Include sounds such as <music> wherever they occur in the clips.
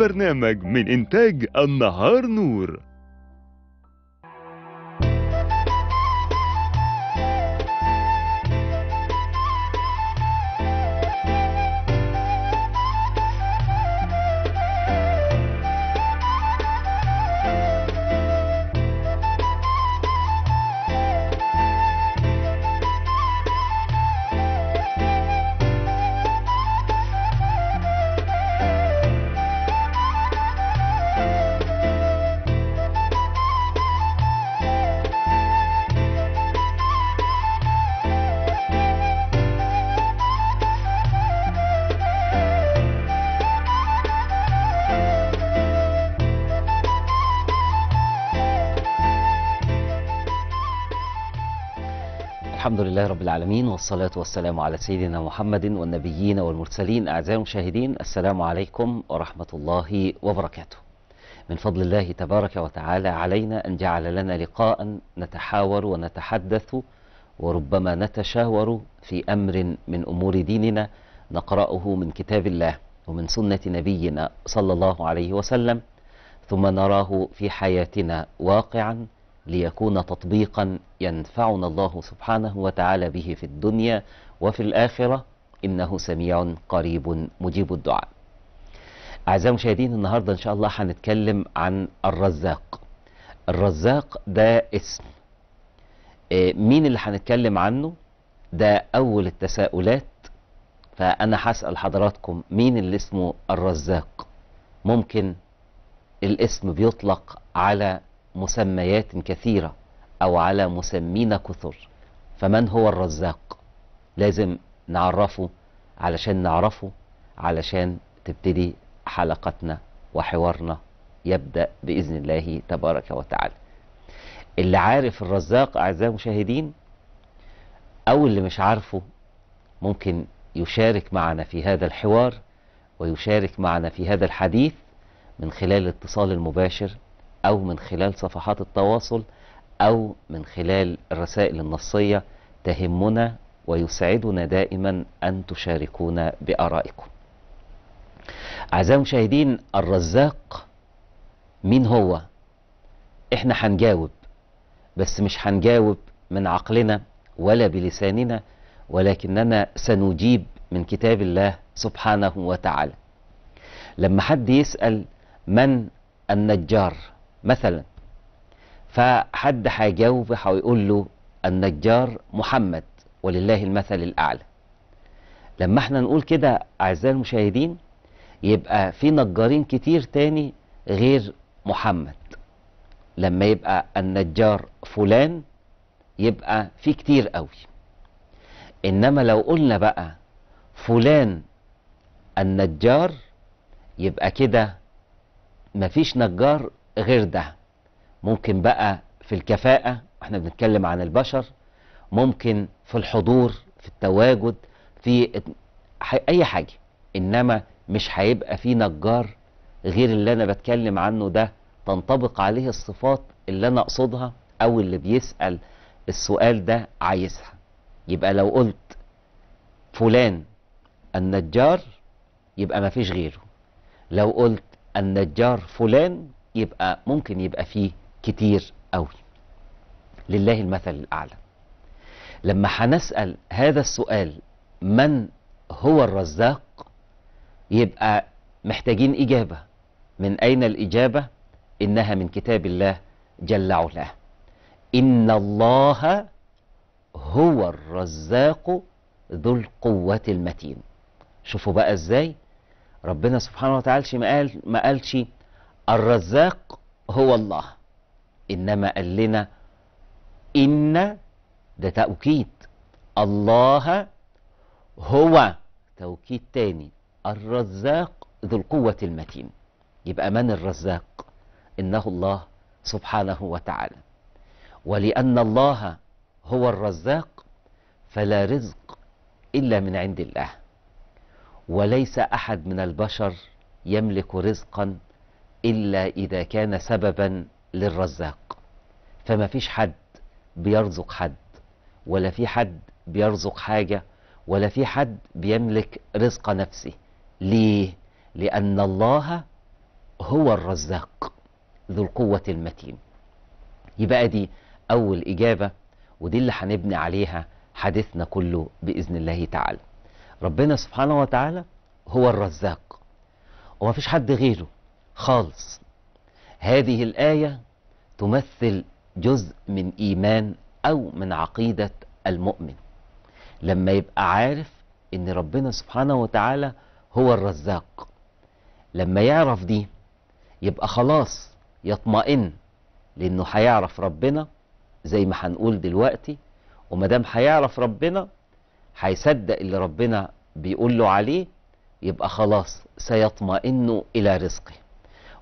برنامج من إنتاج النهار نور العالمين والصلاة والسلام على سيدنا محمد والنبيين والمرسلين أعزائي المشاهدين السلام عليكم ورحمة الله وبركاته من فضل الله تبارك وتعالى علينا أن جعل لنا لقاء نتحاور ونتحدث وربما نتشاور في أمر من أمور ديننا نقرأه من كتاب الله ومن سنة نبينا صلى الله عليه وسلم ثم نراه في حياتنا واقعاً ليكون تطبيقا ينفعنا الله سبحانه وتعالى به في الدنيا وفي الآخرة إنه سميع قريب مجيب الدعاء أعزائي المشاهدين النهاردة إن شاء الله هنتكلم عن الرزاق الرزاق ده اسم آه، مين اللي هنتكلم عنه ده أول التساؤلات فأنا هسأل حضراتكم مين اللي اسمه الرزاق ممكن الاسم بيطلق على مسميات كثيرة أو على مسمين كثر فمن هو الرزاق لازم نعرفه علشان نعرفه علشان تبتدي حلقتنا وحوارنا يبدأ بإذن الله تبارك وتعالى اللي عارف الرزاق أعزائي المشاهدين أو اللي مش عارفه ممكن يشارك معنا في هذا الحوار ويشارك معنا في هذا الحديث من خلال الاتصال المباشر أو من خلال صفحات التواصل أو من خلال الرسائل النصية تهمنا ويسعدنا دائما أن تشاركونا بآرائكم أعزائي المشاهدين الرزاق مين هو؟ إحنا هنجاوب بس مش هنجاوب من عقلنا ولا بلساننا ولكننا سنجيب من كتاب الله سبحانه وتعالى لما حد يسأل من النجار مثلا فحد هيجاوب هيقول له النجار محمد ولله المثل الأعلى لما احنا نقول كده أعزائي المشاهدين يبقى في نجارين كتير تاني غير محمد لما يبقى النجار فلان يبقى في كتير قوي إنما لو قلنا بقى فلان النجار يبقى كده مفيش نجار غير ده ممكن بقى في الكفاءة احنا بنتكلم عن البشر ممكن في الحضور في التواجد في اي حاجة انما مش هيبقى في نجار غير اللي انا بتكلم عنه ده تنطبق عليه الصفات اللي انا اقصدها او اللي بيسأل السؤال ده عايزها يبقى لو قلت فلان النجار يبقى ما فيش غيره لو قلت النجار فلان يبقى ممكن يبقى فيه كتير قوي لله المثل الأعلى لما هنسأل هذا السؤال من هو الرزاق يبقى محتاجين إجابة من أين الإجابة؟ إنها من كتاب الله جل علاه إن الله هو الرزاق ذو القوة المتين شوفوا بقى إزاي ربنا سبحانه وتعالى ما قال ما قالش الرزاق هو الله انما قال لنا ان ده توكيد الله هو توكيد تاني الرزاق ذو القوه المتين يبقى من الرزاق انه الله سبحانه وتعالى ولان الله هو الرزاق فلا رزق الا من عند الله وليس احد من البشر يملك رزقا إلا إذا كان سببا للرزاق فما فيش حد بيرزق حد ولا في حد بيرزق حاجة ولا في حد بيملك رزق نفسه ليه؟ لأن الله هو الرزاق ذو القوة المتين يبقى دي أول إجابة ودي اللي هنبني عليها حديثنا كله بإذن الله تعالى ربنا سبحانه وتعالى هو الرزاق ومفيش حد غيره خالص هذه الآية تمثل جزء من إيمان أو من عقيدة المؤمن لما يبقى عارف إن ربنا سبحانه وتعالى هو الرزاق لما يعرف دي يبقى خلاص يطمئن لأنه هيعرف ربنا زي ما هنقول دلوقتي وما دام هيعرف ربنا هيصدق اللي ربنا بيقول له عليه يبقى خلاص سيطمئن إلى رزقه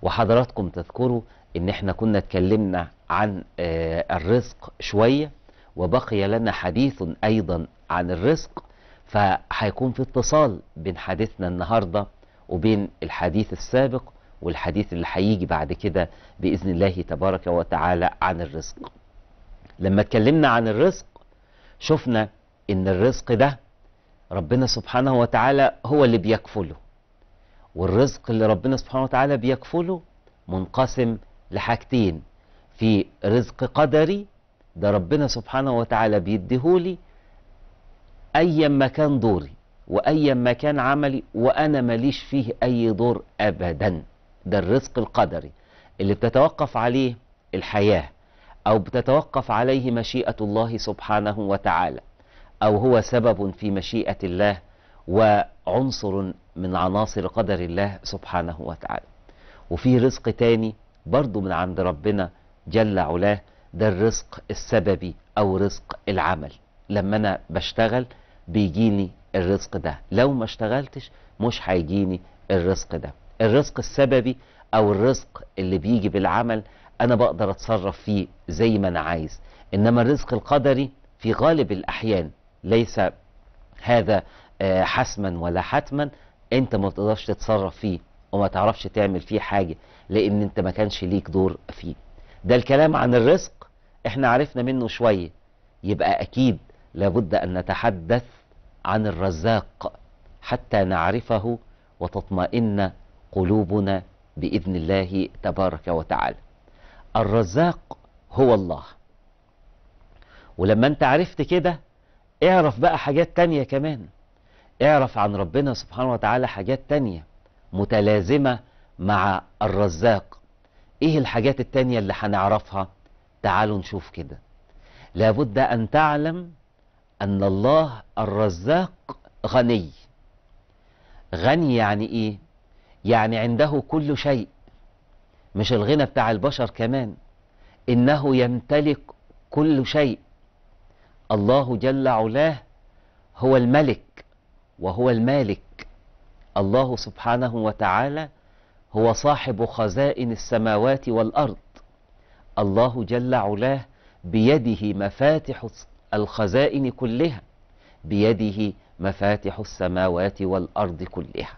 وحضراتكم تذكروا ان احنا كنا اتكلمنا عن آه، الرزق شوية وبقي لنا حديث ايضا عن الرزق فهيكون في اتصال بين حديثنا النهاردة وبين الحديث السابق والحديث اللي هيجي بعد كده بإذن الله تبارك وتعالى عن الرزق لما اتكلمنا عن الرزق شفنا ان الرزق ده ربنا سبحانه وتعالى هو اللي بيكفله والرزق اللي ربنا سبحانه وتعالى بيكفله منقسم لحاجتين في رزق قدري ده ربنا سبحانه وتعالى بيديهولي ايا ما كان دوري وايا ما كان عملي وانا ماليش فيه اي دور ابدا ده الرزق القدري اللي بتتوقف عليه الحياه او بتتوقف عليه مشيئه الله سبحانه وتعالى او هو سبب في مشيئه الله وعنصر من عناصر قدر الله سبحانه وتعالى وفي رزق تاني برضو من عند ربنا جل علاه ده الرزق السببي أو رزق العمل لما أنا بشتغل بيجيني الرزق ده لو ما اشتغلتش مش هيجيني الرزق ده الرزق السببي أو الرزق اللي بيجي بالعمل أنا بقدر أتصرف فيه زي ما أنا عايز إنما الرزق القدري في غالب الأحيان ليس هذا آه، حسما ولا حتما انت ما تقدرش تتصرف فيه وما تعرفش تعمل فيه حاجه لان انت ما كانش ليك دور فيه ده الكلام عن الرزق احنا عرفنا منه شويه يبقى اكيد لابد ان نتحدث عن الرزاق حتى نعرفه وتطمئن قلوبنا باذن الله تبارك وتعالى الرزاق هو الله ولما انت عرفت كده اعرف بقى حاجات تانية كمان اعرف عن ربنا سبحانه وتعالى حاجات تانية متلازمة مع الرزاق ايه الحاجات التانية اللي هنعرفها تعالوا نشوف كده لابد ان تعلم ان الله الرزاق غني غني يعني ايه يعني عنده كل شيء مش الغنى بتاع البشر كمان انه يمتلك كل شيء الله جل علاه هو الملك وهو المالك الله سبحانه وتعالى هو صاحب خزائن السماوات والارض الله جل علاه بيده مفاتح الخزائن كلها بيده مفاتح السماوات والارض كلها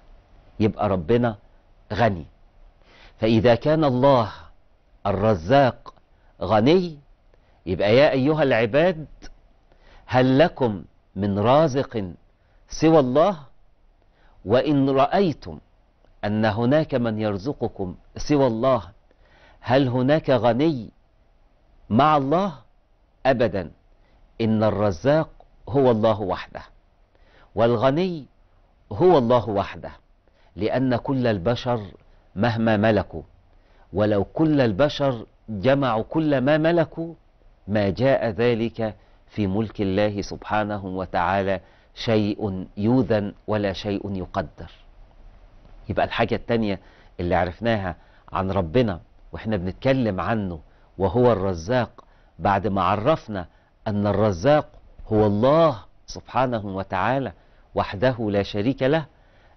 يبقى ربنا غني فاذا كان الله الرزاق غني يبقى يا ايها العباد هل لكم من رازق سوى الله وإن رأيتم أن هناك من يرزقكم سوى الله هل هناك غني مع الله أبدا إن الرزاق هو الله وحده والغني هو الله وحده لأن كل البشر مهما ملكوا ولو كل البشر جمعوا كل ما ملكوا ما جاء ذلك في ملك الله سبحانه وتعالى شيء يوذن ولا شيء يقدر يبقى الحاجة التانية اللي عرفناها عن ربنا واحنا بنتكلم عنه وهو الرزاق بعد ما عرفنا أن الرزاق هو الله سبحانه وتعالى وحده لا شريك له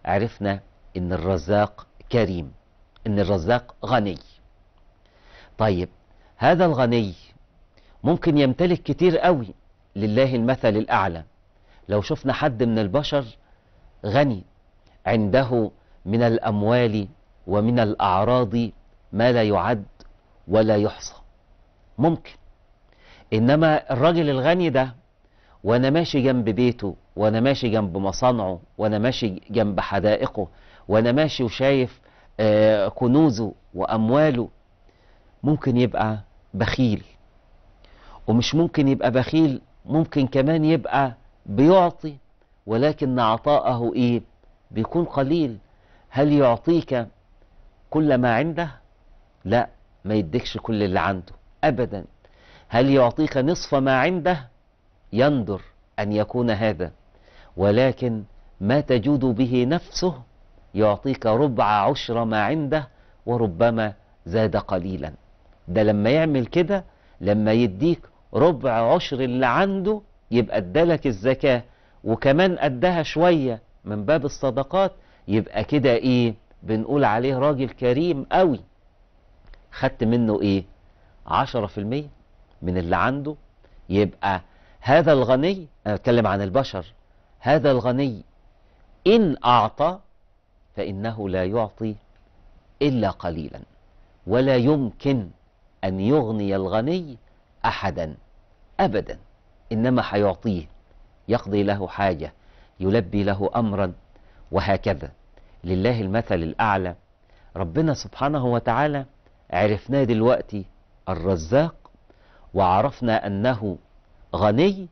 عرفنا أن الرزاق كريم أن الرزاق غني طيب هذا الغني ممكن يمتلك كتير قوي لله المثل الأعلى لو شفنا حد من البشر غني عنده من الأموال ومن الأعراض ما لا يعد ولا يحصى ممكن إنما الراجل الغني ده وأنا ماشي جنب بيته وأنا ماشي جنب مصانعه وأنا ماشي جنب حدائقه وأنا ماشي وشايف آه، كنوزه وأمواله ممكن يبقى بخيل ومش ممكن يبقى بخيل ممكن كمان يبقى بيعطي ولكن عطاءه إيه بيكون قليل هل يعطيك كل ما عنده لا ما يديكش كل اللي عنده أبدا هل يعطيك نصف ما عنده يندر أن يكون هذا ولكن ما تجود به نفسه يعطيك ربع عشر ما عنده وربما زاد قليلا ده لما يعمل كده لما يديك ربع عشر اللي عنده يبقى ادالك الزكاة وكمان أدها شوية من باب الصدقات يبقى كده إيه بنقول عليه راجل كريم قوي خدت منه إيه عشرة في المية من اللي عنده يبقى هذا الغني أنا أتكلم عن البشر هذا الغني إن أعطى فإنه لا يعطي إلا قليلا ولا يمكن أن يغني الغني أحدا أبدا إنما هيعطيه يقضي له حاجة يلبي له أمرا وهكذا لله المثل الأعلى ربنا سبحانه وتعالى عرفناه دلوقتي الرزاق وعرفنا أنه غني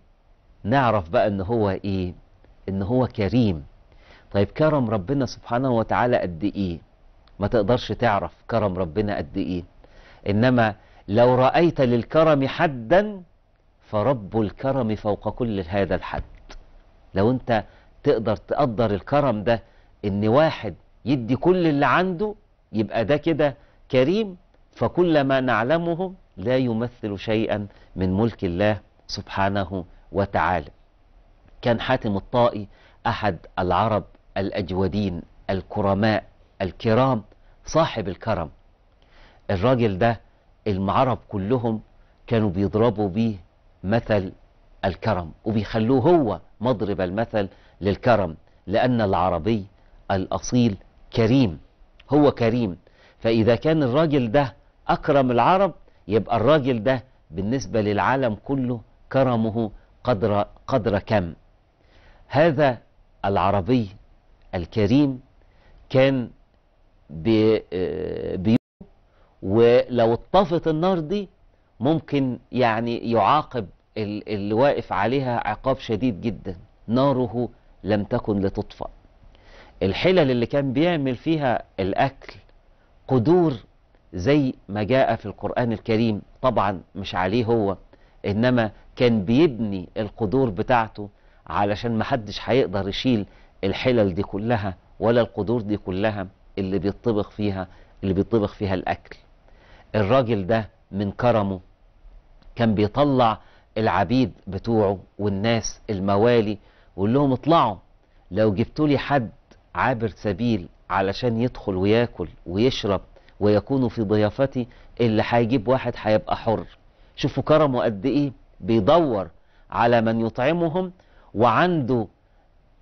نعرف بقى أن هو إيه أن هو كريم طيب كرم ربنا سبحانه وتعالى قد إيه ما تقدرش تعرف كرم ربنا قد إيه إنما لو رأيت للكرم حدا فرب الكرم فوق كل هذا الحد لو انت تقدر تقدر الكرم ده ان واحد يدي كل اللي عنده يبقى ده كده كريم فكل ما نعلمه لا يمثل شيئا من ملك الله سبحانه وتعالى كان حاتم الطائي أحد العرب الأجودين الكرماء الكرام صاحب الكرم الراجل ده المعرب كلهم كانوا بيضربوا بيه مثل الكرم وبيخلوه هو مضرب المثل للكرم لأن العربي الأصيل كريم هو كريم فإذا كان الراجل ده أكرم العرب يبقى الراجل ده بالنسبة للعالم كله كرمه قدر, قدر كم هذا العربي الكريم كان بي آه، ولو اطفت النار دي ممكن يعني يعاقب اللي واقف عليها عقاب شديد جدا ناره لم تكن لتطفأ الحلل اللي كان بيعمل فيها الأكل قدور زي ما جاء في القرآن الكريم طبعا مش عليه هو إنما كان بيبني القدور بتاعته علشان محدش هيقدر يشيل الحلل دي كلها ولا القدور دي كلها اللي بيطبخ فيها اللي بيطبخ فيها الأكل الراجل ده من كرمه كان بيطلع العبيد بتوعه والناس الموالي ويقول لهم اطلعوا لو جبتوا لي حد عابر سبيل علشان يدخل وياكل ويشرب ويكونوا في ضيافتي اللي هيجيب واحد هيبقى حر شوفوا كرمه قد ايه بيدور على من يطعمهم وعنده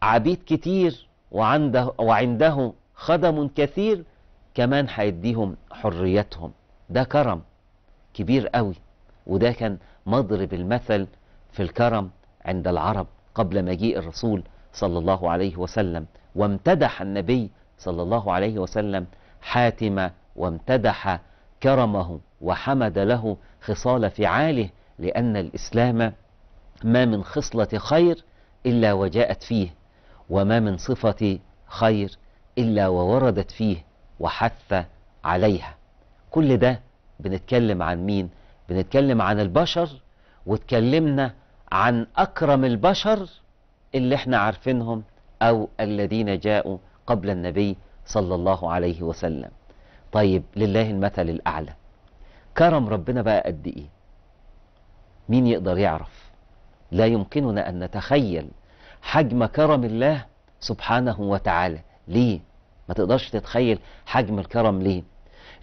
عبيد كتير وعنده وعنده خدم كثير كمان هيديهم حريتهم ده كرم كبير قوي وده كان مضرب المثل في الكرم عند العرب قبل مجيء الرسول صلى الله عليه وسلم وامتدح النبي صلى الله عليه وسلم حاتم وامتدح كرمه وحمد له خصال فعاله لأن الإسلام ما من خصلة خير إلا وجاءت فيه وما من صفة خير إلا ووردت فيه وحث عليها كل ده بنتكلم عن مين بنتكلم عن البشر واتكلمنا عن أكرم البشر اللي احنا عارفينهم أو الذين جاءوا قبل النبي صلى الله عليه وسلم طيب لله المثل الأعلى كرم ربنا بقى قد إيه مين يقدر يعرف لا يمكننا أن نتخيل حجم كرم الله سبحانه وتعالى ليه ما تقدرش تتخيل حجم الكرم ليه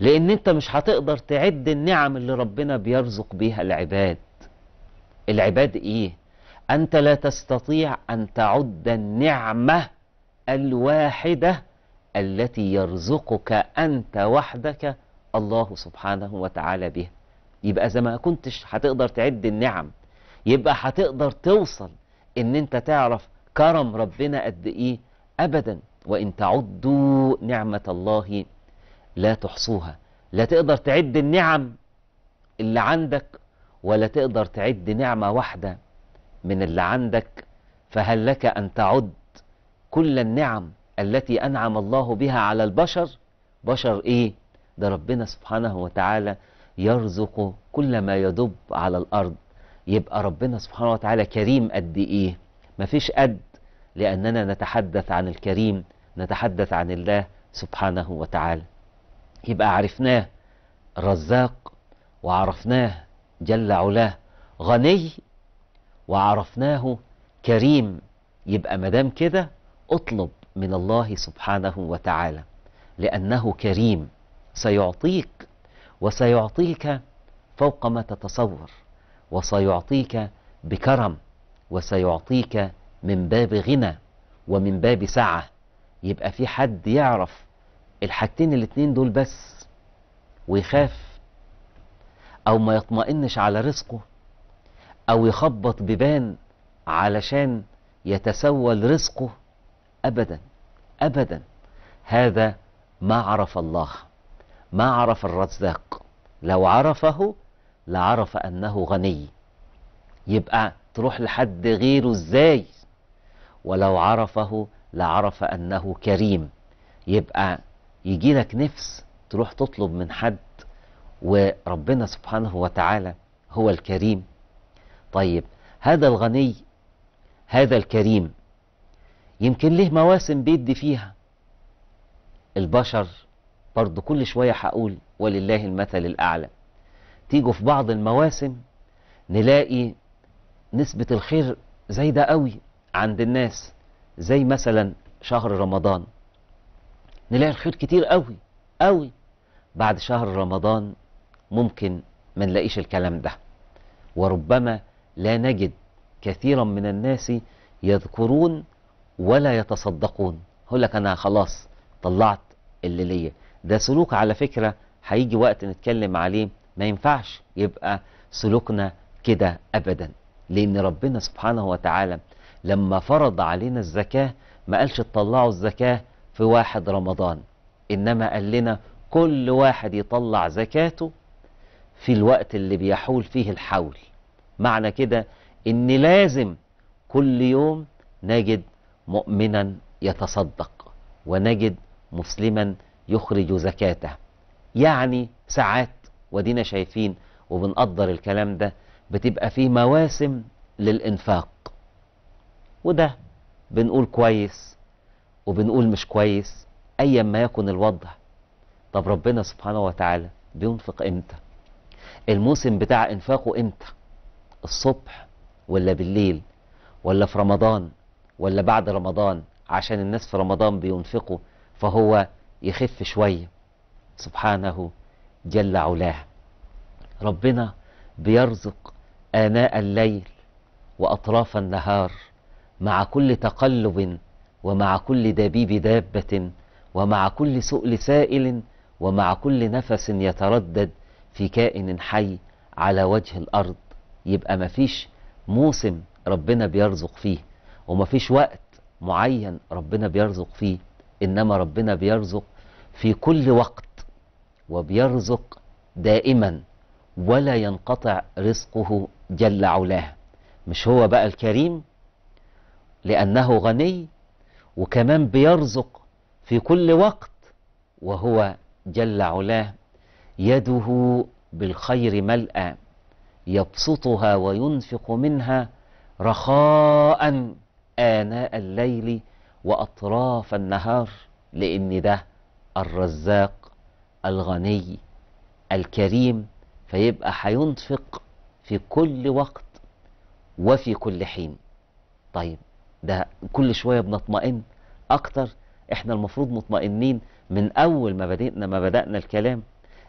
لأن أنت مش هتقدر تعد النعم اللي ربنا بيرزق بيها العباد العباد إيه؟ أنت لا تستطيع أن تعد النعمة الواحدة التي يرزقك أنت وحدك الله سبحانه وتعالى بها يبقى إذا ما كنتش هتقدر تعد النعم يبقى هتقدر توصل إن أنت تعرف كرم ربنا قد إيه أبدا وإن تعدوا نعمة الله لا تحصوها لا تقدر تعد النعم اللي عندك ولا تقدر تعد نعمة واحدة من اللي عندك فهل لك أن تعد كل النعم التي أنعم الله بها على البشر بشر إيه ده ربنا سبحانه وتعالى يرزق كل ما يدب على الأرض يبقى ربنا سبحانه وتعالى كريم قد إيه مفيش قد لأننا نتحدث عن الكريم نتحدث عن الله سبحانه وتعالى يبقى عرفناه رزاق وعرفناه جل علاه غني وعرفناه كريم يبقى مدام كده اطلب من الله سبحانه وتعالى لأنه كريم سيعطيك وسيعطيك فوق ما تتصور وسيعطيك بكرم وسيعطيك من باب غنى ومن باب سعة يبقى في حد يعرف الحاجتين الاتنين دول بس ويخاف او ما يطمئنش على رزقه او يخبط ببان علشان يتسول رزقه ابدا ابدا هذا ما عرف الله ما عرف الرزاق لو عرفه لعرف انه غني يبقى تروح لحد غيره ازاي ولو عرفه لعرف انه كريم يبقى يجي لك نفس تروح تطلب من حد وربنا سبحانه وتعالى هو الكريم طيب هذا الغني هذا الكريم يمكن ليه مواسم بيدي فيها البشر برضه كل شوية هقول ولله المثل الأعلى تيجوا في بعض المواسم نلاقي نسبة الخير زايدة قوي عند الناس زي مثلا شهر رمضان نلاقي الخير كتير قوي قوي بعد شهر رمضان ممكن ما نلاقيش الكلام ده وربما لا نجد كثيرا من الناس يذكرون ولا يتصدقون هقول لك انا خلاص طلعت اللي ليا ده سلوك على فكره هيجي وقت نتكلم عليه ما ينفعش يبقى سلوكنا كده ابدا لان ربنا سبحانه وتعالى لما فرض علينا الزكاه ما قالش تطلعوا الزكاه في واحد رمضان إنما قال لنا كل واحد يطلع زكاته في الوقت اللي بيحول فيه الحول معنى كده إن لازم كل يوم نجد مؤمنا يتصدق ونجد مسلما يخرج زكاته يعني ساعات ودينا شايفين وبنقدر الكلام ده بتبقى فيه مواسم للإنفاق وده بنقول كويس وبنقول مش كويس ايا ما يكن الوضع طب ربنا سبحانه وتعالى بينفق امتى الموسم بتاع انفاقه امتى الصبح ولا بالليل ولا في رمضان ولا بعد رمضان عشان الناس في رمضان بينفقوا فهو يخف شويه سبحانه جل علاه ربنا بيرزق آناء الليل وأطراف النهار مع كل تقلب ومع كل دبيب دابة ومع كل سؤل سائل ومع كل نفس يتردد في كائن حي على وجه الأرض يبقى مفيش موسم ربنا بيرزق فيه ومفيش وقت معين ربنا بيرزق فيه إنما ربنا بيرزق في كل وقت وبيرزق دائما ولا ينقطع رزقه جل علاه مش هو بقى الكريم لأنه غني وكمان بيرزق في كل وقت وهو جل علاه يده بالخير ملأى يبسطها وينفق منها رخاء آناء الليل وأطراف النهار لأن ده الرزاق الغني الكريم فيبقى هينفق في كل وقت وفي كل حين طيب ده كل شويه بنطمئن اكتر احنا المفروض مطمئنين من اول ما بدأنا ما بدأنا الكلام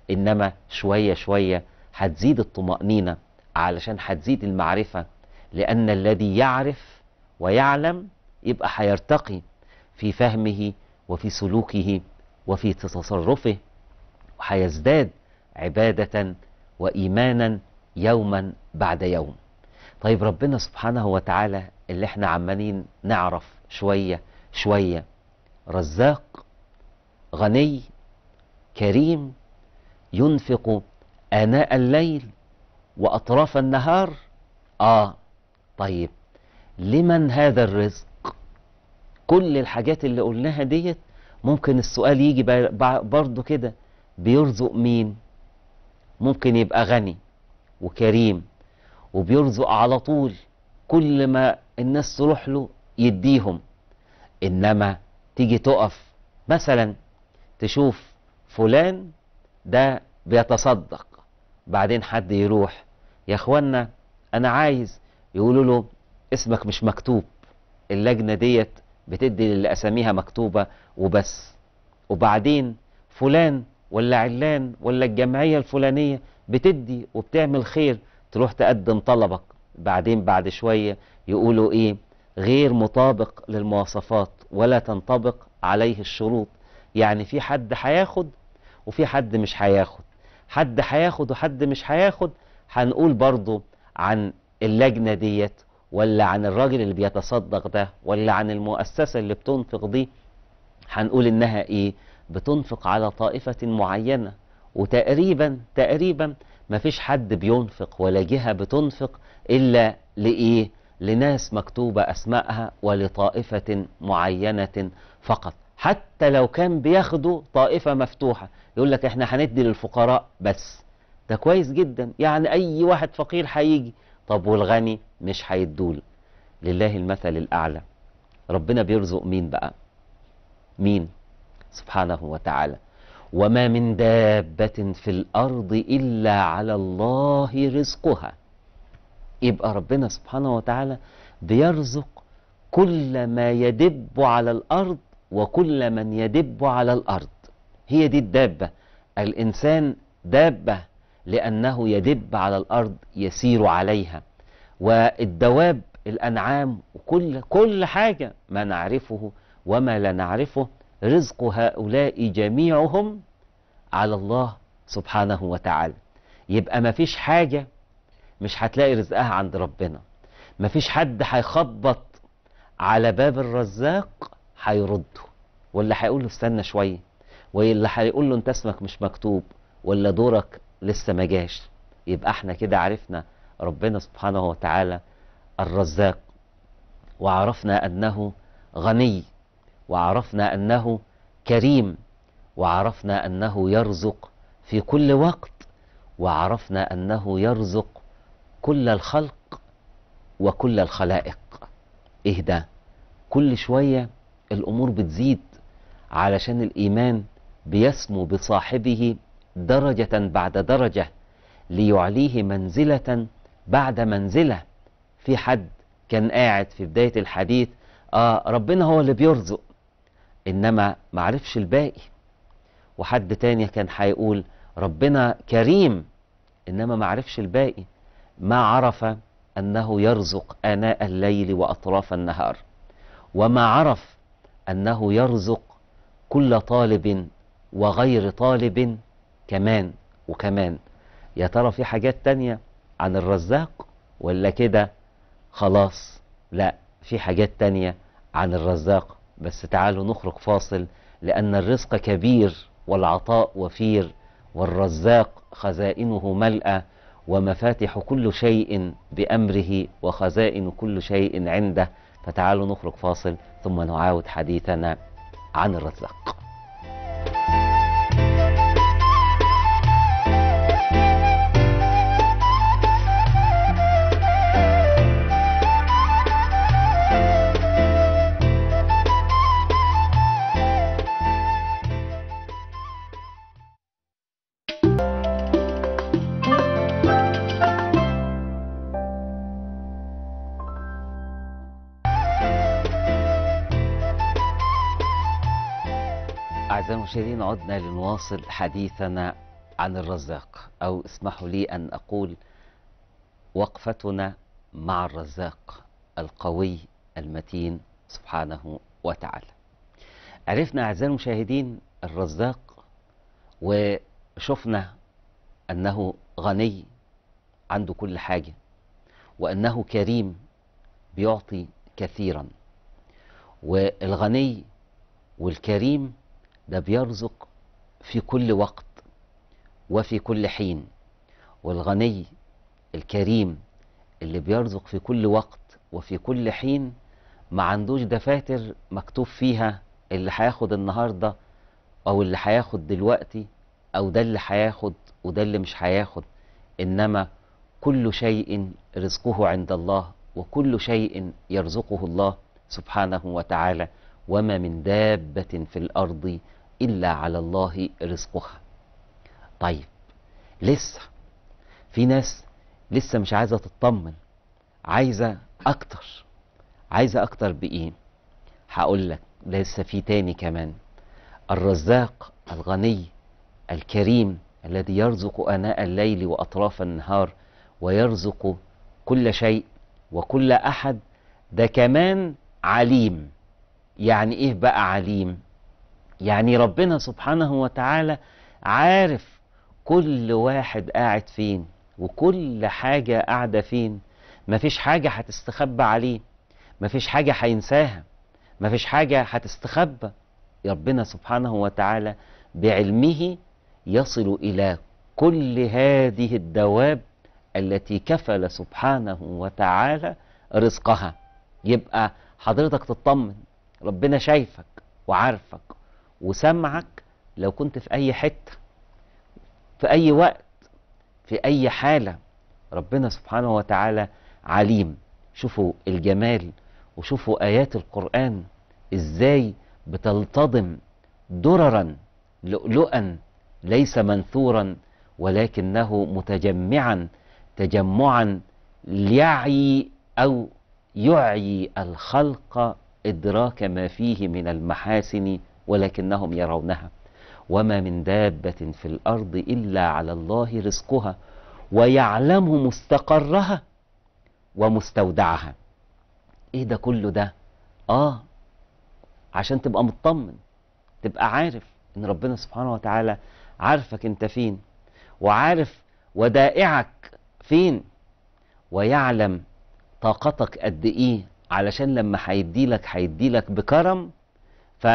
انما شويه شويه هتزيد الطمأنينه علشان هتزيد المعرفه لان الذي يعرف ويعلم يبقى هيرتقي في فهمه وفي سلوكه وفي تصرفه وهيزداد عباده وايمانا يوما بعد يوم. طيب ربنا سبحانه وتعالى اللي احنا عمالين نعرف شوية شوية رزاق غني كريم ينفق آناء الليل وأطراف النهار آه طيب لمن هذا الرزق كل الحاجات اللي قلناها ديت ممكن السؤال يجي برضه كده بيرزق مين ممكن يبقى غني وكريم وبيرزق على طول كل ما الناس تروح له يديهم إنما تيجي تقف مثلا تشوف فلان ده بيتصدق بعدين حد يروح يا اخوانا انا عايز يقولوا له اسمك مش مكتوب اللجنه ديت بتدي اللي اساميها مكتوبه وبس وبعدين فلان ولا علان ولا الجمعيه الفلانيه بتدي وبتعمل خير تروح تقدم طلبك بعدين بعد شوية يقولوا إيه غير مطابق للمواصفات ولا تنطبق عليه الشروط يعني في حد هياخد وفي حد مش هياخد حد هياخد وحد مش هياخد هنقول برضه عن اللجنة ديت ولا عن الراجل اللي بيتصدق ده ولا عن المؤسسة اللي بتنفق دي هنقول إنها إيه بتنفق على طائفة معينة وتقريبا تقريبا مفيش حد بينفق ولا جهة بتنفق إلا لإيه لناس مكتوبة أسمائها ولطائفة معينة فقط حتى لو كان بياخدوا طائفة مفتوحة يقول لك احنا هندي للفقراء بس ده كويس جدا يعني أي واحد فقير هيجي طب والغني مش هيدول لله المثل الأعلى ربنا بيرزق مين بقى مين سبحانه وتعالى وما من دابة في الأرض إلا على الله رزقها يبقى ربنا سبحانه وتعالى بيرزق كل ما يدب على الأرض وكل من يدب على الأرض هي دي الدابة الإنسان دابة لأنه يدب على الأرض يسير عليها والدواب الأنعام وكل كل حاجة ما نعرفه وما لا نعرفه رزق هؤلاء جميعهم على الله سبحانه وتعالى يبقى ما فيش حاجة مش هتلاقي رزقها عند ربنا مفيش حد هيخبط على باب الرزاق هيرده واللي هيقول له استنى شويه واللي هيقول له انت اسمك مش مكتوب ولا دورك لسه ما جاش يبقى احنا كده عرفنا ربنا سبحانه وتعالى الرزاق وعرفنا انه غني وعرفنا انه كريم وعرفنا انه يرزق في كل وقت وعرفنا انه يرزق كل الخلق وكل الخلائق ايه ده كل شويه الامور بتزيد علشان الايمان بيسمو بصاحبه درجه بعد درجه ليعليه منزله بعد منزله في حد كان قاعد في بدايه الحديث اه ربنا هو اللي بيرزق انما معرفش الباقي وحد تاني كان هيقول ربنا كريم انما معرفش الباقي ما عرف أنه يرزق آناء الليل وأطراف النهار وما عرف أنه يرزق كل طالب وغير طالب كمان وكمان يا ترى في حاجات تانية عن الرزاق ولا كده خلاص لا في حاجات تانية عن الرزاق بس تعالوا نخرج فاصل لأن الرزق كبير والعطاء وفير والرزاق خزائنه ملأى ومفاتح كل شيء بأمره وخزائن كل شيء عنده فتعالوا نخرج فاصل ثم نعاود حديثنا عن الرزاق المشاهدين عدنا لنواصل حديثنا عن الرزاق أو اسمحوا لي أن أقول وقفتنا مع الرزاق القوي المتين سبحانه وتعالى عرفنا أعزائي المشاهدين الرزاق وشفنا أنه غني عنده كل حاجة وأنه كريم بيعطي كثيرا والغني والكريم ده بيرزق في كل وقت وفي كل حين والغني الكريم اللي بيرزق في كل وقت وفي كل حين ما عندوش دفاتر مكتوب فيها اللي هياخد النهارده او اللي هياخد دلوقتي او ده اللي هياخد وده اللي مش هياخد انما كل شيء رزقه عند الله وكل شيء يرزقه الله سبحانه وتعالى وما من دابه في الارض إلا على الله رزقها طيب لسه في ناس لسه مش عايزة تطمن عايزة أكتر عايزة أكتر بإيه هقول لك لسه في تاني كمان الرزاق الغني الكريم الذي يرزق آناء الليل وأطراف النهار ويرزق كل شيء وكل أحد ده كمان عليم يعني إيه بقى عليم يعني ربنا سبحانه وتعالى عارف كل واحد قاعد فين وكل حاجة قاعدة فين مفيش حاجة هتستخبى عليه مفيش حاجة هينساها مفيش حاجة هتستخبى ربنا سبحانه وتعالى بعلمه يصل إلى كل هذه الدواب التي كفل سبحانه وتعالى رزقها يبقى حضرتك تطمن ربنا شايفك وعارفك وسمعك لو كنت في أي حتة في أي وقت في أي حالة ربنا سبحانه وتعالى عليم شوفوا الجمال وشوفوا آيات القرآن إزاي بتلتضم دررا لؤلؤا ليس منثورا ولكنه متجمعا تجمعا ليعي أو يعيي الخلق إدراك ما فيه من المحاسن ولكنهم يرونها وما من دابة في الأرض إلا على الله رزقها ويعلم مستقرها ومستودعها إيه ده كله ده؟ آه عشان تبقى مطمن تبقى عارف إن ربنا سبحانه وتعالى عارفك أنت فين وعارف ودائعك فين ويعلم طاقتك قد إيه علشان لما هيديلك هيديلك بكرم ف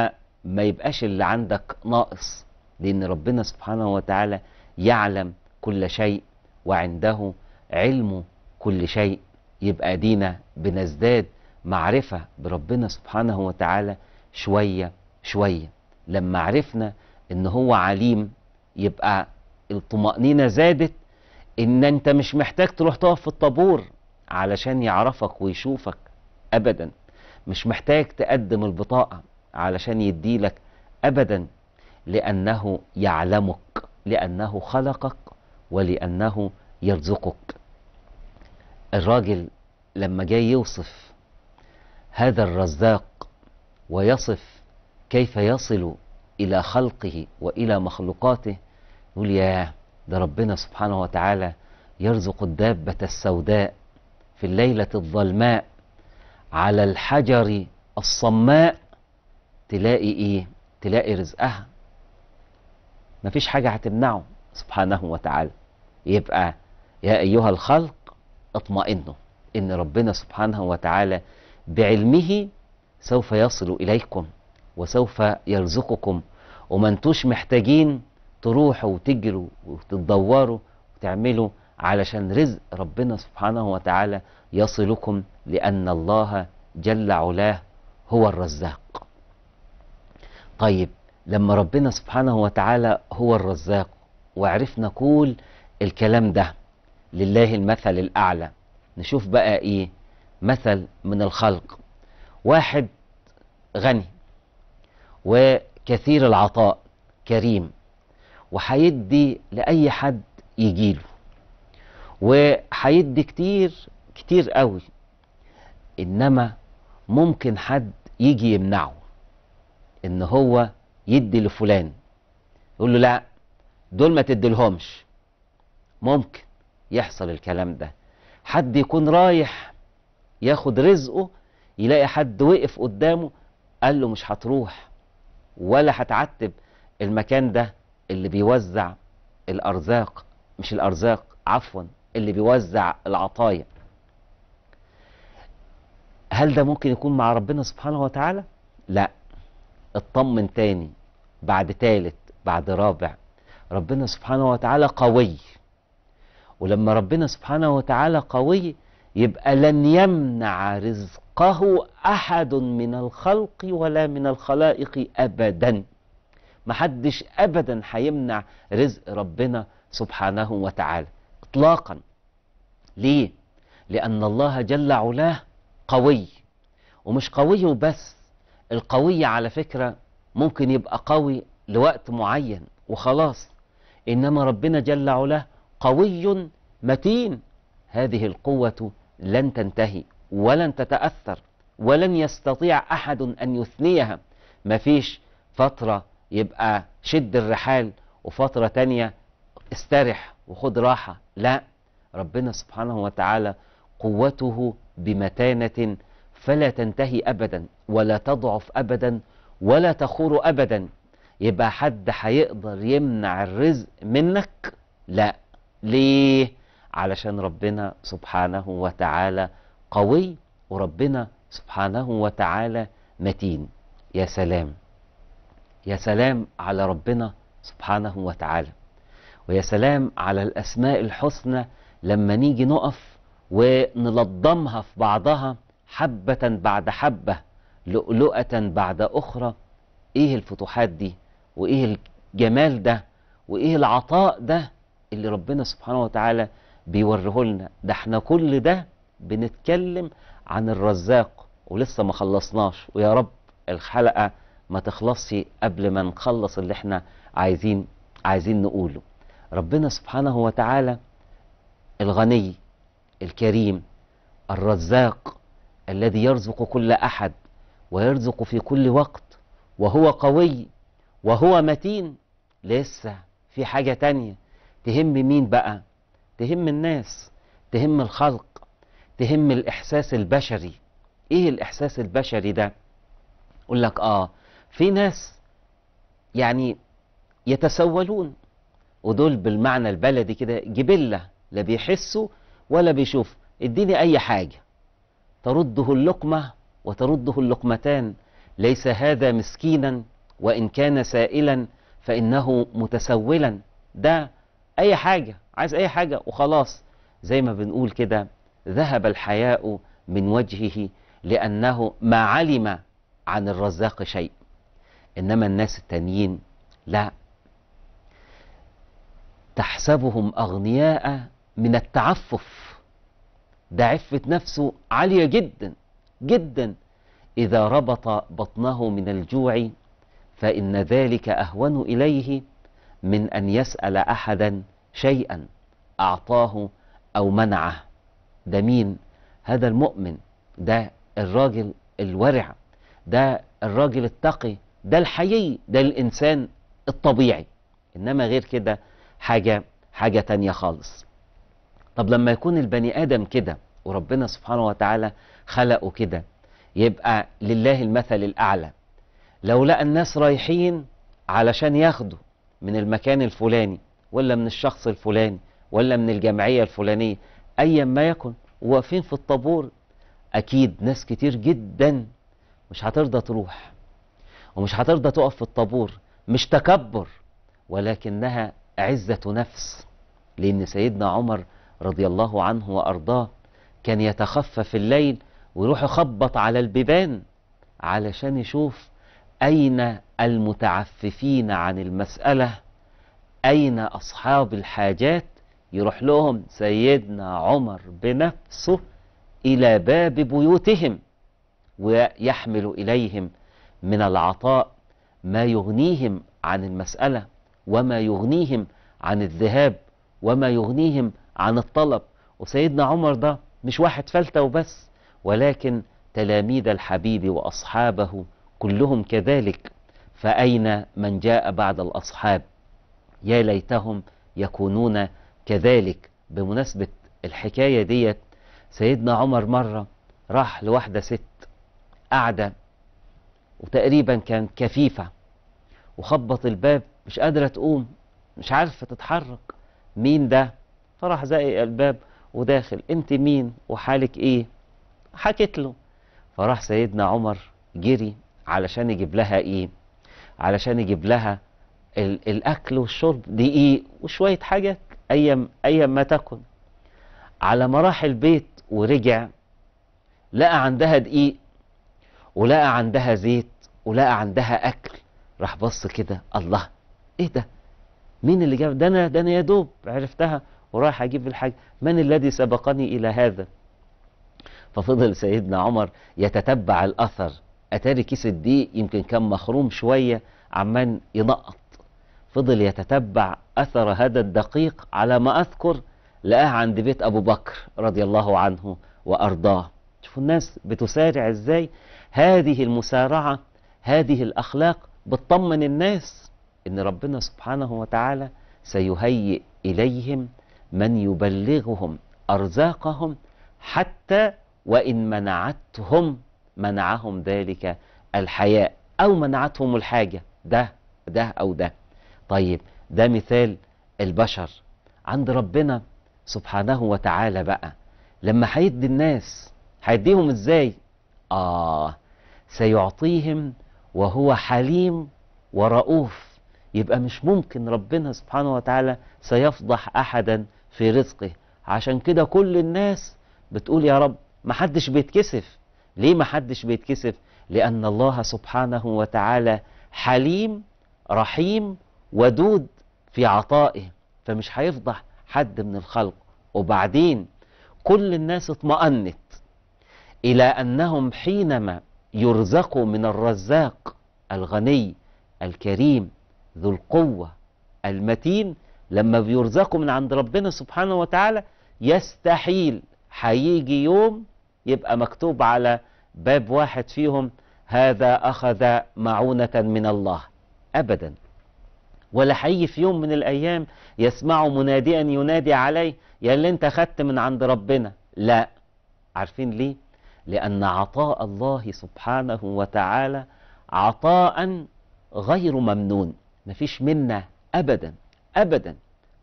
ما يبقاش اللي عندك ناقص لأن ربنا سبحانه وتعالى يعلم كل شيء وعنده علم كل شيء يبقى دينا بنزداد معرفة بربنا سبحانه وتعالى شوية شوية لما عرفنا إن هو عليم يبقى الطمأنينة زادت إن أنت مش محتاج تروح تقف في الطابور علشان يعرفك ويشوفك أبدا مش محتاج تقدم البطاقة علشان يديلك أبدا لأنه يعلمك لأنه خلقك ولأنه يرزقك الراجل لما جاي يوصف هذا الرزاق ويصف كيف يصل إلى خلقه وإلى مخلوقاته يقول يا ده ربنا سبحانه وتعالى يرزق الدابة السوداء في الليلة الظلماء على الحجر الصماء تلاقي ايه تلاقي رزقها مفيش حاجة هتمنعه سبحانه وتعالى يبقى يا أيها الخلق اطمئنوا إن ربنا سبحانه وتعالى بعلمه سوف يصل إليكم وسوف يرزقكم وما انتوش محتاجين تروحوا وتجروا وتدوروا وتعملوا علشان رزق ربنا سبحانه وتعالى يصلكم لأن الله جل علاه هو الرزاق طيب لما ربنا سبحانه وتعالى هو الرزاق وعرفنا كل الكلام ده لله المثل الأعلى نشوف بقى إيه مثل من الخلق واحد غني وكثير العطاء كريم وحيدي لأي حد يجيله وحيدي كتير كتير قوي إنما ممكن حد يجي يمنعه ان هو يدي لفلان يقول له لا دول ما تديلهمش ممكن يحصل الكلام ده حد يكون رايح ياخد رزقه يلاقي حد وقف قدامه قال له مش هتروح ولا هتعتب المكان ده اللي بيوزع الارزاق مش الارزاق عفوا اللي بيوزع العطايا هل ده ممكن يكون مع ربنا سبحانه وتعالى لا اطمن تاني بعد تالت بعد رابع ربنا سبحانه وتعالى قوي ولما ربنا سبحانه وتعالى قوي يبقى لن يمنع رزقه احد من الخلق ولا من الخلائق ابدا محدش ابدا هيمنع رزق ربنا سبحانه وتعالى اطلاقا ليه لان الله جل علاه قوي ومش قوي وبس القوي على فكرة ممكن يبقى قوي لوقت معين وخلاص إنما ربنا جل علاه قوي متين هذه القوة لن تنتهي ولن تتأثر ولن يستطيع أحد أن يثنيها مفيش فترة يبقى شد الرحال وفترة تانية استرح وخد راحة لا ربنا سبحانه وتعالى قوته بمتانة فلا تنتهي أبدا ولا تضعف أبدا ولا تخور أبدا يبقى حد هيقدر يمنع الرزق منك لا ليه علشان ربنا سبحانه وتعالى قوي وربنا سبحانه وتعالى متين يا سلام يا سلام على ربنا سبحانه وتعالى ويا سلام على الأسماء الحسنى لما نيجي نقف ونلضمها في بعضها حبة بعد حبة لؤلؤة بعد أخرى إيه الفتوحات دي وإيه الجمال ده وإيه العطاء ده اللي ربنا سبحانه وتعالى بيوريه لنا ده احنا كل ده بنتكلم عن الرزاق ولسه ما خلصناش ويا رب الحلقة ما تخلصش قبل ما نخلص اللي احنا عايزين عايزين نقوله ربنا سبحانه وتعالى الغني الكريم الرزاق الذي يرزق كل احد ويرزق في كل وقت وهو قوي وهو متين لسه في حاجه تانيه تهم مين بقى تهم الناس تهم الخلق تهم الاحساس البشري ايه الاحساس البشري ده اقول لك اه في ناس يعني يتسولون ودول بالمعنى البلدي كده جبله لا بيحسوا ولا بيشوفوا اديني اي حاجه ترده اللقمة وترده اللقمتان ليس هذا مسكينا وإن كان سائلا فإنه متسولا ده أي حاجة عايز أي حاجة وخلاص زي ما بنقول كده ذهب الحياء من وجهه لأنه ما علم عن الرزاق شيء إنما الناس التانيين لا تحسبهم أغنياء من التعفف ده عفة نفسه عالية جدا جدا إذا ربط بطنه من الجوع فإن ذلك أهون إليه من أن يسأل أحدا شيئا أعطاه أو منعه ده مين؟ هذا المؤمن ده الراجل الورع ده الراجل التقي ده الحيي ده الإنسان الطبيعي إنما غير كده حاجة حاجة تانية خالص طب لما يكون البني آدم كده وربنا سبحانه وتعالى خلقه كده يبقى لله المثل الأعلى لو لقى الناس رايحين علشان ياخدوا من المكان الفلاني ولا من الشخص الفلاني ولا من الجمعية الفلانية أيا ما يكن واقفين في الطابور أكيد ناس كتير جدا مش هترضى تروح ومش هترضى تقف في الطابور مش تكبر ولكنها عزة نفس لأن سيدنا عمر رضي الله عنه وأرضاه كان يتخفى في الليل ويروح يخبط على البيبان علشان يشوف أين المتعففين عن المسألة أين أصحاب الحاجات يروح لهم سيدنا عمر بنفسه إلى باب بيوتهم ويحمل إليهم من العطاء ما يغنيهم عن المسألة وما يغنيهم عن الذهاب وما يغنيهم عن الطلب وسيدنا عمر ده مش واحد فلتة وبس ولكن تلاميذ الحبيب وأصحابه كلهم كذلك فأين من جاء بعد الأصحاب يا ليتهم يكونون كذلك بمناسبة الحكاية ديت سيدنا عمر مرة راح لواحدة ست قاعدة وتقريبا كانت كفيفة وخبط الباب مش قادرة تقوم مش عارفة تتحرك مين ده فراح زقق الباب وداخل انت مين وحالك ايه حكت له فراح سيدنا عمر جري علشان يجيب لها ايه علشان يجيب لها ال الاكل والشرب دقيق وشويه حاجه ايام ايام ما تكن على ما راح البيت ورجع لقى عندها دقيق ولقى عندها زيت ولقى عندها اكل راح بص كده الله ايه ده مين اللي جاب ده انا ده انا يا دوب عرفتها ورايح اجيب الحاج من الذي سبقني الى هذا ففضل سيدنا عمر يتتبع الاثر اتاري كيس الضيق يمكن كان مخروم شويه عمال ينقط فضل يتتبع اثر هذا الدقيق على ما اذكر لقاه عند بيت ابو بكر رضي الله عنه وارضاه شوفوا الناس بتسارع ازاي هذه المسارعه هذه الاخلاق بتطمن الناس ان ربنا سبحانه وتعالى سيهيئ اليهم من يبلغهم أرزاقهم حتى وإن منعتهم منعهم ذلك الحياء أو منعتهم الحاجة ده ده أو ده طيب ده مثال البشر عند ربنا سبحانه وتعالى بقى لما هيدي الناس هيديهم ازاي آه سيعطيهم وهو حليم ورؤوف يبقى مش ممكن ربنا سبحانه وتعالى سيفضح أحدا في رزقه عشان كده كل الناس بتقول يا رب ما حدش بيتكسف ليه ما حدش بيتكسف لأن الله سبحانه وتعالى حليم رحيم ودود في عطائه فمش هيفضح حد من الخلق وبعدين كل الناس اطمأنت إلى أنهم حينما يرزقوا من الرزاق الغني الكريم ذو القوة المتين لما بيرزقوا من عند ربنا سبحانه وتعالى يستحيل هيجي يوم يبقى مكتوب على باب واحد فيهم هذا أخذ معونة من الله أبدا ولا حي في يوم من الأيام يسمع مناديا ينادي عليه يا اللي انت خدت من عند ربنا لا عارفين ليه لأن عطاء الله سبحانه وتعالى عطاء غير ممنون مفيش منا أبدا أبدا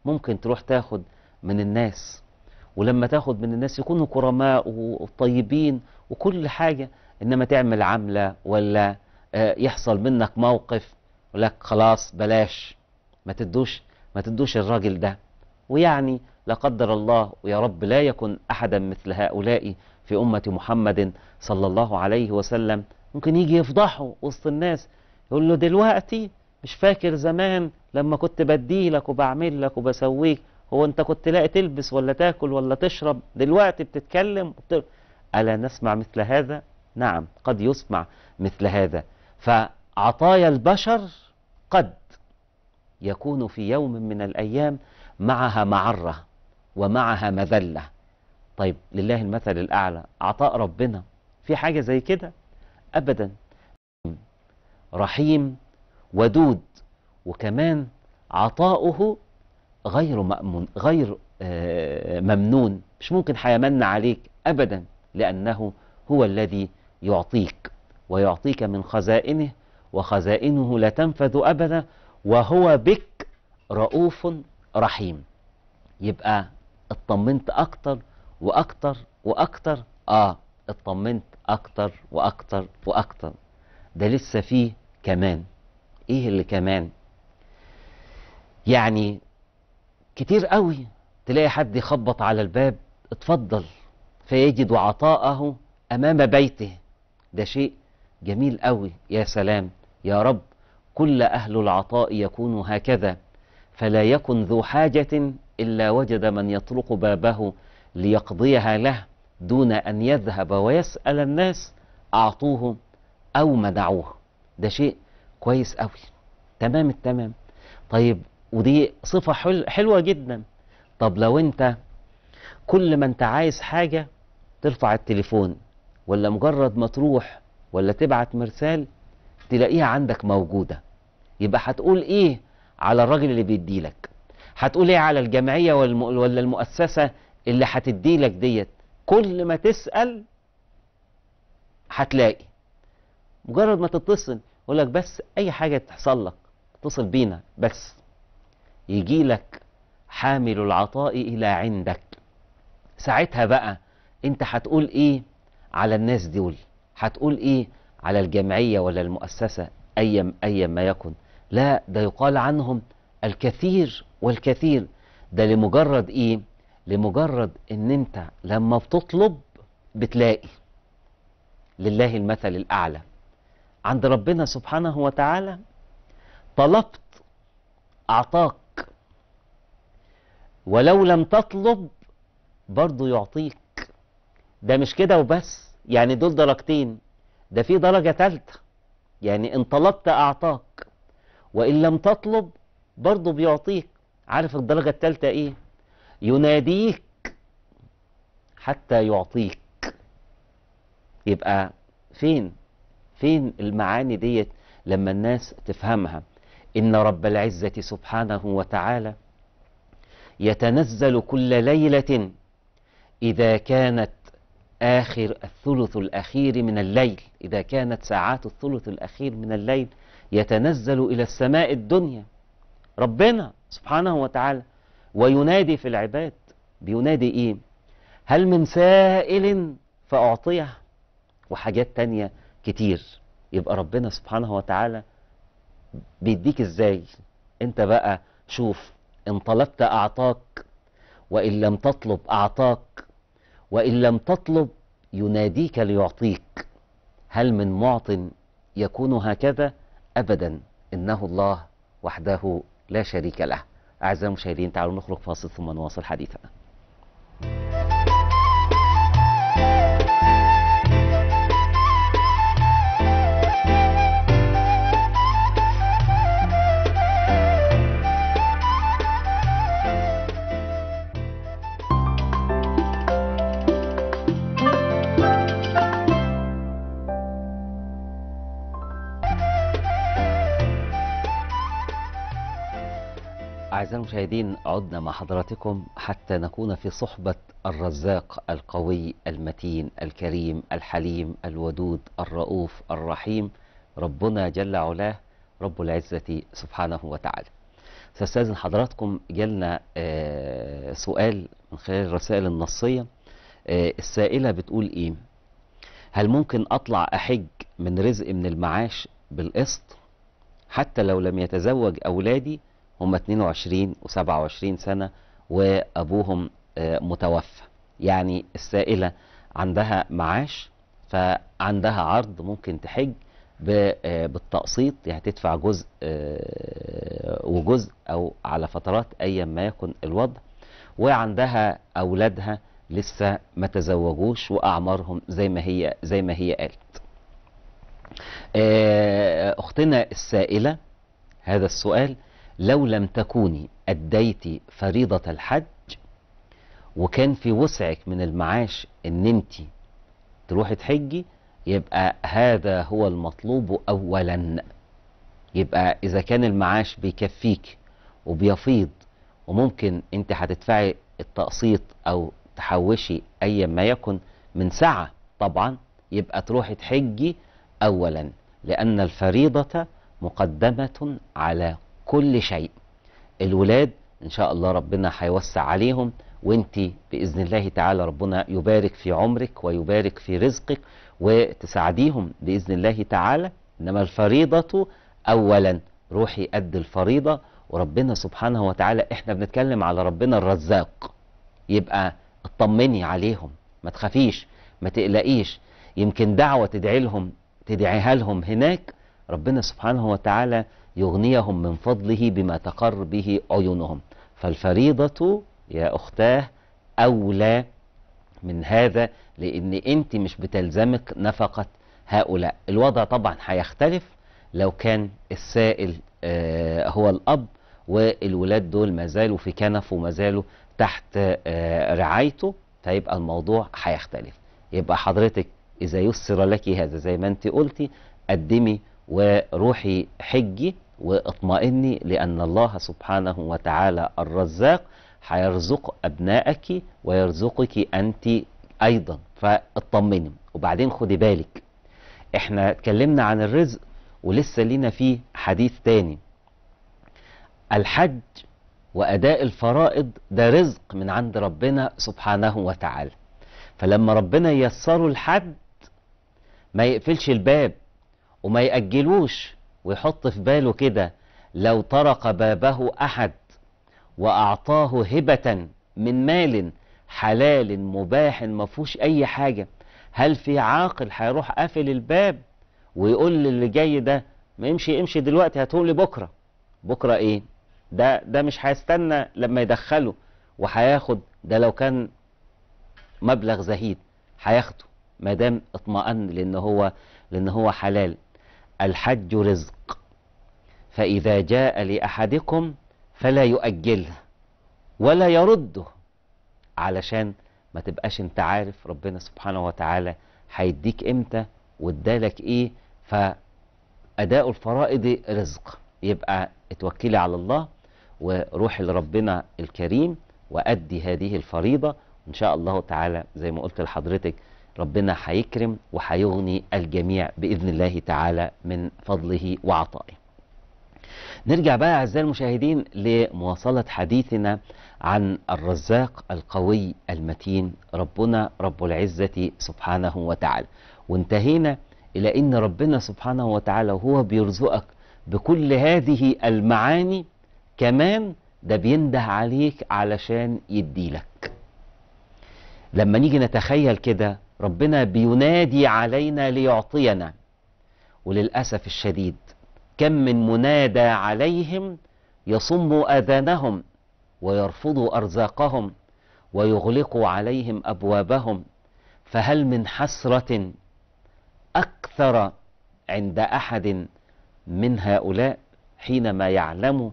ممكن تروح تاخد من الناس ولما تاخد من الناس يكونوا كرماء وطيبين وكل حاجة إنما تعمل عملة ولا آه، يحصل منك موقف ولك خلاص بلاش ما تدوش ما تدوش الراجل ده ويعني لا قدر الله ويا رب لا يكن أحدا مثل هؤلاء في أمة محمد صلى الله عليه وسلم ممكن يجي يفضحه وسط الناس يقول له دلوقتي مش فاكر زمان لما كنت بديلك لك وبعمل لك وبسويك هو انت كنت لاقي تلبس ولا تاكل ولا تشرب دلوقتي بتتكلم ألا نسمع مثل هذا نعم قد يسمع مثل هذا فعطايا البشر قد يكون في يوم من الأيام معها معرة ومعها مذلة طيب لله المثل الأعلى عطاء ربنا في حاجة زي كده أبدا رحيم ودود وكمان عطاؤه غير مأمون غير آه، ممنون مش ممكن هيمن عليك أبدا لأنه هو الذي يعطيك ويعطيك من خزائنه وخزائنه لا تنفذ أبدا وهو بك رؤوف رحيم يبقى اطمنت أكتر وأكتر وأكتر آه اطمنت أكتر وأكتر وأكتر ده لسه فيه كمان ايه اللي كمان يعني كتير قوي تلاقي حد يخبط على الباب اتفضل فيجد عطاءه امام بيته ده شيء جميل قوي يا سلام يا رب كل اهل العطاء يكونوا هكذا فلا يكن ذو حاجه الا وجد من يطرق بابه ليقضيها له دون ان يذهب ويسال الناس اعطوه او منعوه ده شيء كويس قوي تمام التمام طيب ودي صفة حل حلوة جدا طب لو انت كل ما انت عايز حاجة ترفع التليفون ولا مجرد ما تروح ولا تبعت مرسال تلاقيها عندك موجودة يبقى هتقول ايه على الراجل اللي بيديلك هتقول ايه على الجمعية والم... ولا المؤسسة اللي هتديلك ديت كل ما تسأل هتلاقي مجرد ما تتصل يقول لك بس اي حاجه تحصل لك اتصل بينا بس يجي لك حامل العطاء الى عندك ساعتها بقى انت هتقول ايه على الناس دول هتقول ايه على الجمعيه ولا المؤسسه ايا ايا ما يكن لا ده يقال عنهم الكثير والكثير ده لمجرد ايه لمجرد ان انت لما بتطلب بتلاقي لله المثل الاعلى عند ربنا سبحانه وتعالى طلبت أعطاك ولو لم تطلب برضو يعطيك ده مش كده وبس يعني دول درجتين ده في درجة تالتة يعني إن طلبت أعطاك وإن لم تطلب برضو بيعطيك عارف الدرجة التالتة إيه يناديك حتى يعطيك يبقى فين فين المعاني ديت لما الناس تفهمها إن رب العزة سبحانه وتعالى يتنزل كل ليلة إذا كانت آخر الثلث الأخير من الليل إذا كانت ساعات الثلث الأخير من الليل يتنزل إلى السماء الدنيا ربنا سبحانه وتعالى وينادي في العباد بينادي إيه هل من سائل فأعطيه وحاجات تانية كتير يبقى ربنا سبحانه وتعالى بيديك ازاي انت بقى شوف ان طلبت اعطاك وان لم تطلب اعطاك وان لم تطلب يناديك ليعطيك هل من معط يكون هكذا ابدا انه الله وحده لا شريك له اعزائي المشاهدين تعالوا نخرج فاصل ثم نواصل حديثنا المشاهدين عدنا مع حضراتكم حتى نكون في صحبة الرزاق القوي المتين الكريم الحليم الودود الرؤوف الرحيم ربنا جل علاه رب العزة سبحانه وتعالى سأستاذن حضراتكم جالنا آه، سؤال من خلال الرسائل النصية آه، السائلة بتقول إيه هل ممكن أطلع أحج من رزق من المعاش بالقسط حتى لو لم يتزوج أولادي هم 22 و27 سنة وأبوهم آه، متوفى يعني السائلة عندها معاش فعندها عرض ممكن تحج آه، بالتقسيط يعني تدفع جزء آه، وجزء أو على فترات أيا ما يكن الوضع وعندها أولادها لسه ما تزوجوش وأعمارهم زي ما هي زي ما هي قالت أختنا السائلة هذا السؤال لو لم تكوني أديتي فريضة الحج وكان في وسعك من المعاش ان انت تروحي تحجي يبقى هذا هو المطلوب اولا يبقى اذا كان المعاش بيكفيك وبيفيض وممكن انت هتدفعي التقسيط او تحوشي ايا ما يكن من سعه طبعا يبقى تروحي تحجي اولا لان الفريضه مقدمه على كل شيء الولاد ان شاء الله ربنا هيوسع عليهم وانت باذن الله تعالى ربنا يبارك في عمرك ويبارك في رزقك وتساعديهم باذن الله تعالى انما الفريضه اولا روحي قد الفريضه وربنا سبحانه وتعالى احنا بنتكلم على ربنا الرزاق يبقى اطمني عليهم ما تخافيش ما تقلقيش يمكن دعوه تدعي لهم تدعيها لهم هناك ربنا سبحانه وتعالى يغنيهم من فضله بما تقر به عيونهم فالفريضة يا أختاه أولى من هذا لأن أنت مش بتلزمك نفقة هؤلاء الوضع طبعا هيختلف لو كان السائل آه، هو الأب والولاد دول ما زالوا في كنف وما زالوا تحت آه، رعايته فيبقى الموضوع هيختلف يبقى حضرتك إذا يسر لك هذا زي ما أنت قلتي قدمي وروحي حجي واطمئني لأن الله سبحانه وتعالى الرزاق هيرزق أبنائك ويرزقك أنت أيضا فاطمني وبعدين خدي بالك احنا اتكلمنا عن الرزق ولسه لينا فيه حديث تاني الحج وأداء الفرائض ده رزق من عند ربنا سبحانه وتعالى فلما ربنا ييسره الحد ما يقفلش الباب وما يأجلوش ويحط في باله كده لو طرق بابه أحد وأعطاه هبة من مال حلال مباح ما فيهوش أي حاجة هل في عاقل هيروح قافل الباب ويقول للي جاي ده ما يمشي امشي دلوقتي هتقول لي بكرة بكرة إيه ده ده مش هيستنى لما يدخله وهياخد ده لو كان مبلغ زهيد هياخده ما دام اطمأن لأن هو لأن هو حلال الحج رزق فإذا جاء لأحدكم فلا يؤجله ولا يرده علشان ما تبقاش انت عارف ربنا سبحانه وتعالى هيديك امتى وادالك ايه فأداء الفرائض رزق يبقى اتوكلي على الله وروحي لربنا الكريم وأدي هذه الفريضة إن شاء الله تعالى زي ما قلت لحضرتك ربنا هيكرم وهيغني الجميع باذن الله تعالى من فضله وعطائه. نرجع بقى اعزائي المشاهدين لمواصله حديثنا عن الرزاق القوي المتين ربنا رب العزه سبحانه وتعالى. وانتهينا الى ان ربنا سبحانه وتعالى وهو بيرزقك بكل هذه المعاني كمان ده بينده عليك علشان يديلك. لما نيجي نتخيل كده ربنا بينادي علينا ليعطينا وللأسف الشديد كم من منادى عليهم يصم آذانهم ويرفض أرزاقهم ويغلق عليهم أبوابهم فهل من حسرة أكثر عند أحد من هؤلاء حينما يعلم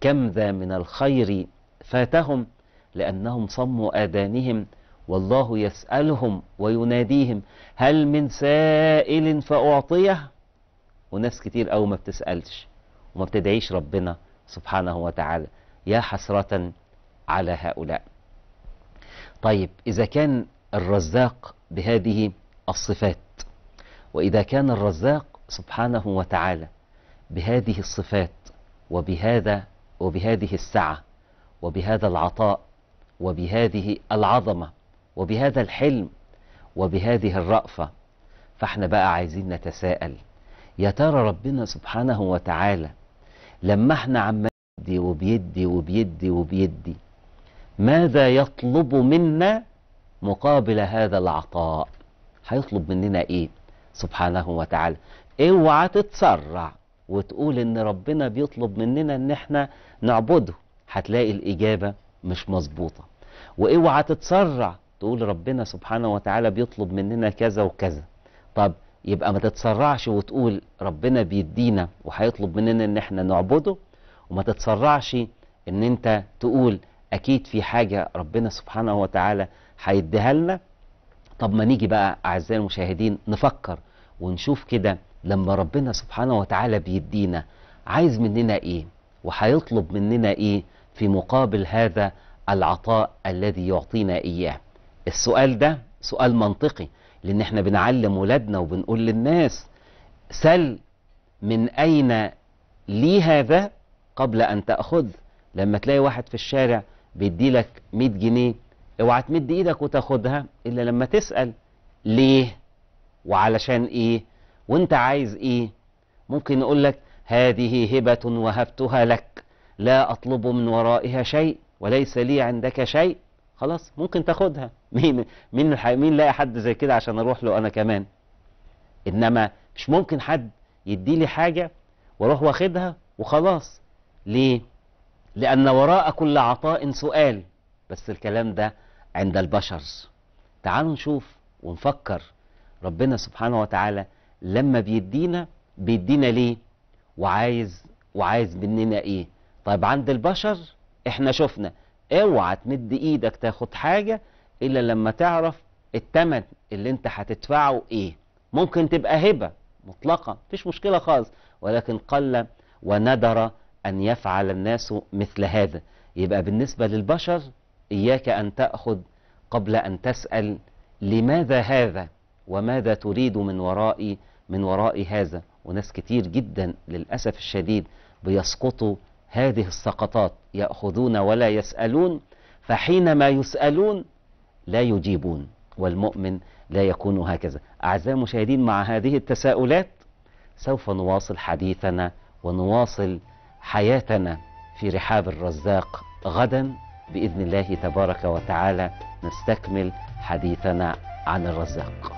كم ذا من الخير فاتهم لأنهم صموا آذانهم والله يسألهم ويناديهم هل من سائل فأعطيه وناس كتير أو ما بتسألش وما بتدعيش ربنا سبحانه وتعالى يا حسرة على هؤلاء طيب إذا كان الرزاق بهذه الصفات وإذا كان الرزاق سبحانه وتعالى بهذه الصفات وبهذا وبهذه السعة وبهذا العطاء وبهذه العظمة وبهذا الحلم وبهذه الرأفة فاحنا بقى عايزين نتساءل يا ترى ربنا سبحانه وتعالى لما احنا عمال يدي وبيدي وبيدي وبيدي ماذا يطلب منا مقابل هذا العطاء هيطلب مننا ايه سبحانه وتعالى اوعى تتسرع وتقول ان ربنا بيطلب مننا ان احنا نعبده هتلاقي الاجابه مش مظبوطه واوعى تتسرع تقول ربنا سبحانه وتعالى بيطلب مننا كذا وكذا طب يبقى ما تتسرعش وتقول ربنا بيدينا وهيطلب مننا ان احنا نعبده وما تتسرعش ان انت تقول اكيد في حاجه ربنا سبحانه وتعالى هيديها لنا طب ما نيجي بقى اعزائي المشاهدين نفكر ونشوف كده لما ربنا سبحانه وتعالى بيدينا عايز مننا ايه وهيطلب مننا ايه في مقابل هذا العطاء الذي يعطينا اياه السؤال ده سؤال منطقي لأن احنا بنعلم ولادنا وبنقول للناس سل من أين لي هذا قبل أن تأخذ لما تلاقي واحد في الشارع بيدي لك 100 جنيه اوعى تمد ايدك وتاخدها الا لما تسأل ليه وعلشان ايه وانت عايز ايه ممكن يقول لك هذه هبة وهبتها لك لا أطلب من ورائها شيء وليس لي عندك شيء خلاص ممكن تاخدها <laughs> مين مين مين لاقي حد زي كده عشان اروح له انا كمان انما مش ممكن حد يدي لي حاجه واروح واخدها وخلاص ليه لان وراء كل عطاء سؤال بس الكلام ده عند البشر تعالوا نشوف ونفكر ربنا سبحانه وتعالى لما بيدينا بيدينا ليه وعايز وعايز مننا ايه طيب عند البشر احنا شفنا اوعى تمد ايدك تاخد حاجه الا لما تعرف الثمن اللي انت هتدفعه ايه ممكن تبقى هبه مطلقه مفيش مشكله خالص ولكن قل وندر ان يفعل الناس مثل هذا يبقى بالنسبه للبشر اياك ان تاخذ قبل ان تسال لماذا هذا وماذا تريد من ورائي من وراء هذا وناس كتير جدا للاسف الشديد بيسقطوا هذه السقطات يأخذون ولا يسألون فحينما يسألون لا يجيبون والمؤمن لا يكون هكذا أعزائي المشاهدين مع هذه التساؤلات سوف نواصل حديثنا ونواصل حياتنا في رحاب الرزاق غدا بإذن الله تبارك وتعالى نستكمل حديثنا عن الرزاق